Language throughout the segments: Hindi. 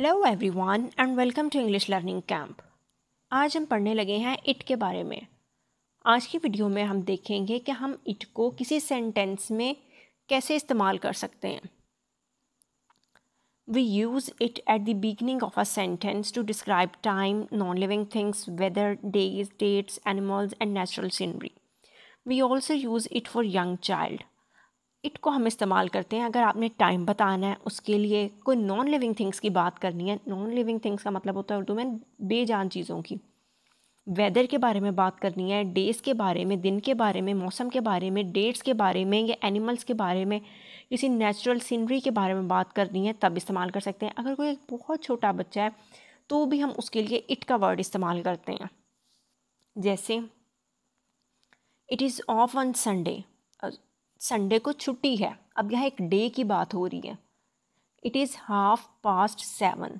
hello everyone and welcome to English learning camp आज हम पढ़ने लगे हैं इट के बारे में आज की वीडियो में हम देखेंगे कि हम इट को किसी सेंटेंस में कैसे इस्तेमाल कर सकते हैं we use it at the beginning of a sentence to describe time non living things weather days dates animals and natural scenery we also use it for young child it को हम इस्तेमाल करते हैं अगर आपने टाइम बताना है उसके लिए कोई नॉन लिविंग थिंग्स की बात करनी है नॉन लिविंग थिंग्स का मतलब होता है उर्दू में बेजान चीज़ों की वेदर के बारे में बात करनी है डेज़ के बारे में दिन के बारे में मौसम के बारे में डेट्स के बारे में या एनिमल्स के बारे में किसी नेचुरल सीनरी के बारे में बात करनी है तब इस्तेमाल कर सकते हैं अगर कोई बहुत छोटा बच्चा है तो भी हम उसके लिए इट का वर्ड इस्तेमाल करते हैं जैसे it is off on Sunday Sunday को छुट्टी है अब यहाँ एक डे की बात हो रही है it is half past seven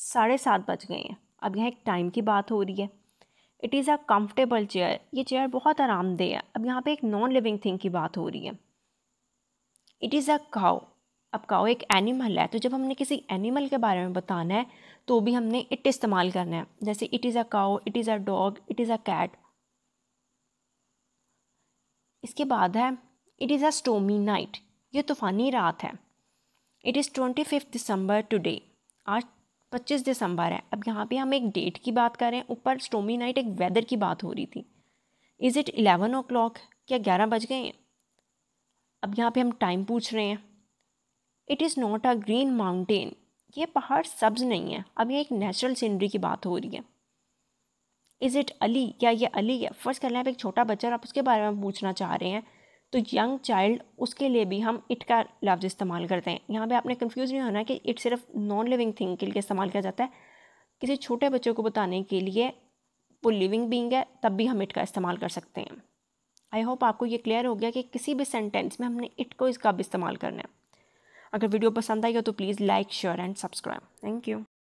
साढ़े सात बज गए हैं अब यहाँ एक टाइम की बात हो रही है it is a comfortable chair ये चेयर बहुत आरामदेह है अब यहाँ पे एक नॉन लिविंग थिंग की बात हो रही है इट इज़ अ काओ अब काओ एक एनिमल है तो जब हमने किसी एनिमल के बारे में बताना है तो भी हमने इट इस्तेमाल करना है जैसे it is a cow it is a dog it is a cat इसके बाद है it is a stormy night ये तूफ़ानी रात है it is twenty fifth December today आज पच्चीस दिसंबर है अब यहाँ पे हम एक डेट की बात कर रहे हैं ऊपर स्टोमी नाइट एक वेदर की बात हो रही थी is it eleven o'clock क्या ग्यारह बज गए हैं अब यहाँ पे हम टाइम पूछ रहे हैं it is not a green mountain ये पहाड़ सब्ज नहीं है अब यह एक नेचुरल सीनरी की बात हो रही है इज़ इट अली क्या ये अली है फर्स्ट कर लें आप एक छोटा बच्चा और आप उसके बारे में पूछना चाह रहे हैं तो यंग चाइल्ड उसके लिए भी हम इट का लफ्ज़ इस्तेमाल करते हैं यहाँ पे आपने कंफ्यूज नहीं होना कि इट सिर्फ नॉन लिविंग थिंग के लिए इस्तेमाल किया जाता है किसी छोटे बच्चों को बताने के लिए वो लिविंग बींग है तब भी हम इट का इस्तेमाल कर सकते हैं आई होप आपको ये क्लियर हो गया कि किसी भी सेंटेंस में हमने इट को इसका भी इस्तेमाल करना है अगर वीडियो पसंद आई हो तो please like share and subscribe thank you